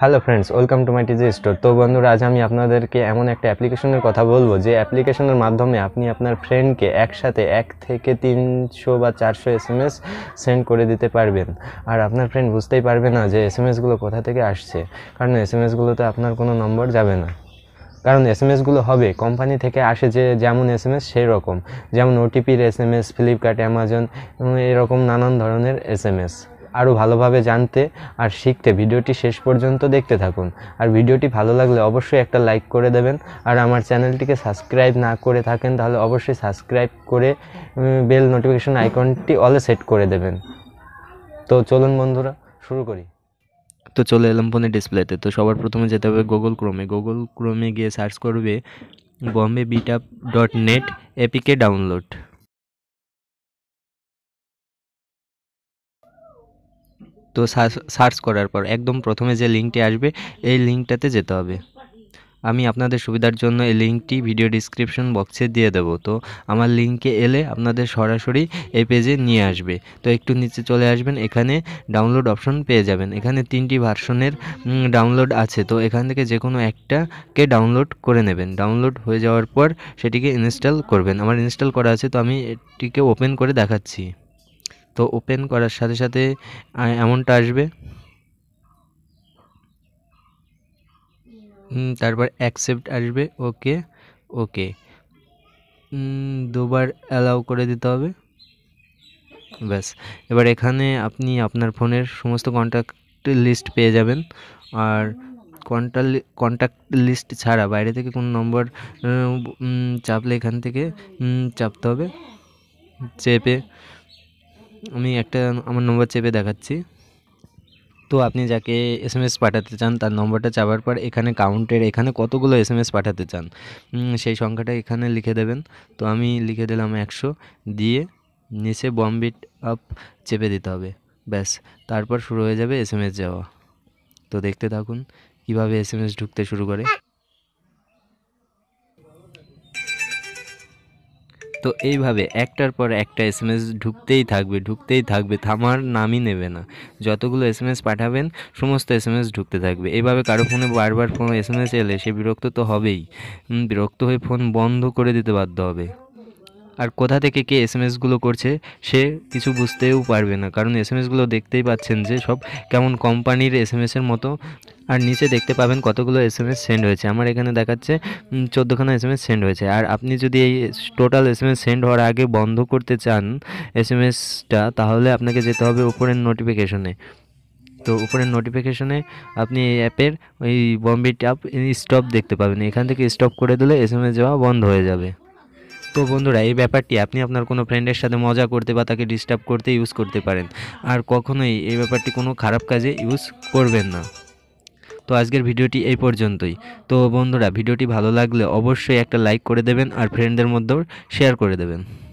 hello friends welcome to my টিজি store তো বন্ধুরা আজ আমি আপনাদেরকে এমন একটা অ্যাপ্লিকেশনের কথা বলবো যে অ্যাপ্লিকেশনের মাধ্যমে আপনি আপনার ফ্রেন্ডকে একসাথে এক থেকে তিনশো বা চারশো এস এম সেন্ড করে দিতে পারবেন আর আপনার ফ্রেন্ড বুঝতেই পারবে না যে এস এম এসগুলো কোথা থেকে আসছে কারণ এস এম এসগুলোতে আপনার কোনো নম্বর যাবে না কারণ এস এম এসগুলো হবে কোম্পানি থেকে আসে যে যেমন এস এম এস সেই রকম যেমন ওটিপির S M S Flipkart Amazon এরকম নানান ধরনের এস এম এস আরও ভালোভাবে জানতে আর শিখতে ভিডিওটি শেষ পর্যন্ত দেখতে থাকুন আর ভিডিওটি ভালো লাগলে অবশ্যই একটা লাইক করে দেবেন আর আমার চ্যানেলটিকে সাবস্ক্রাইব না করে থাকেন তাহলে অবশ্যই সাবস্ক্রাইব করে বেল নোটিফিকেশান আইকনটি অলে সেট করে দেবেন তো চলুন বন্ধুরা শুরু করি তো চলে এলাম ফোনের ডিসপ্লেতে তো সবার প্রথমে যেতে হবে গুগল ক্রোমে গুগল ক্রোমে গিয়ে সার্চ করবে Bombay beta dot net APK download তো সার্চ করার পর একদম প্রথমে যে লিঙ্কটি আসবে এই লিঙ্কটাতে যেতে হবে আমি আপনাদের সুবিধার জন্য এই লিঙ্কটি ভিডিও ডিসক্রিপশন বক্সে দিয়ে দেব তো আমার লিঙ্কে এলে আপনাদের সরাসরি এই পেজে নিয়ে আসবে তো একটু নিচে চলে আসবেন এখানে ডাউনলোড অপশন পেয়ে যাবেন এখানে তিনটি ভার্সনের ডাউনলোড আছে তো এখান থেকে যে কোনো একটাকে ডাউনলোড করে নেবেন ডাউনলোড হয়ে যাওয়ার পর সেটিকে ইনস্টল করবেন আমার ইনস্টল করা আছে তো আমি এটিকে ওপেন করে দেখাচ্ছি তো ওপেন করার সাথে সাথে এমনটা আসবে তারপর অ্যাকসেপ্ট আসবে ওকে ওকে দুবার অ্যালাউ করে দিতে হবে ব্যাস এবার এখানে আপনি আপনার ফোনের সমস্ত কন্ট্যাক্ট লিস্ট পেয়ে যাবেন আর কন্টাল কন্ট্যাক্ট লিস্ট ছাড়া বাইরে থেকে কোনো নম্বর চাপলে এখান থেকে চাপতে হবে চেপে আমি একটা আমার নম্বর চেপে দেখাচ্ছি তো আপনি যাকে এস এম এস পাঠাতে চান তার নম্বরটা চাবার পর এখানে কাউন্টের এখানে কতগুলো এস এম এস পাঠাতে চান সেই সংখ্যাটা এখানে লিখে দেবেন তো আমি লিখে দিলাম একশো দিয়ে নিচে বম্বিট আপ চেপে দিতে হবে ব্যাস তারপর শুরু হয়ে যাবে এস এম এস যাওয়া তো দেখতে থাকুন কীভাবে এস এম এস ঢুকতে শুরু করে তো এইভাবে একটার পর একটা এস এম এস ঢুকতেই থাকবে ঢুকতেই থাকবে থামার নামই নেবে না যতগুলো এস এম এস পাঠাবেন সমস্ত এস এম এস ঢুকতে থাকবে এভাবে কারো ফোনে বারবার ফোন এস এম এস এলে সে বিরক্ত তো হবেই বিরক্ত হয়ে ফোন বন্ধ করে দিতে বাধ্য হবে আর কোথা থেকে কে এস এসগুলো করছে সে কিছু বুঝতেও পারবে না কারণ এস এসগুলো দেখতেই পাচ্ছেন যে সব কেমন কোম্পানির এস মতো আর নিচে দেখতে পাবেন কতগুলো এস এম এস সেন্ড হয়েছে আমার এখানে দেখাচ্ছে চোদ্দোখানা এস এম এস সেন্ড হয়েছে আর আপনি যদি এই total S M S send হওয়ার আগে বন্ধ করতে চান এস এম এসটা তাহলে আপনাকে যেতে হবে উপরের নোটিফিকেশনে তো উপরের নোটিফিকেশনে আপনি এই অ্যাপের ওই বম্বে ট্যাপ স্টপ দেখতে পাবেন এখান থেকে স্টপ করে দিলে এস এম এস যাওয়া বন্ধ হয়ে যাবে তো বন্ধুরা এই ব্যাপারটি আপনি আপনার কোনো ফ্রেন্ডের সাথে মজা করতে বা তাকে ডিস্টার্ব করতে ইউজ করতে পারেন আর কখনোই এই ব্যাপারটি কোনো খারাপ কাজে ইউজ করবেন না তো আজকের ভিডিওটি এই পর্যন্তই তো বন্ধুরা ভিডিওটি ভালো লাগলে অবশ্যই একটা লাইক করে দেবেন আর ফ্রেন্ডদের মধ্যেও শেয়ার করে দেবেন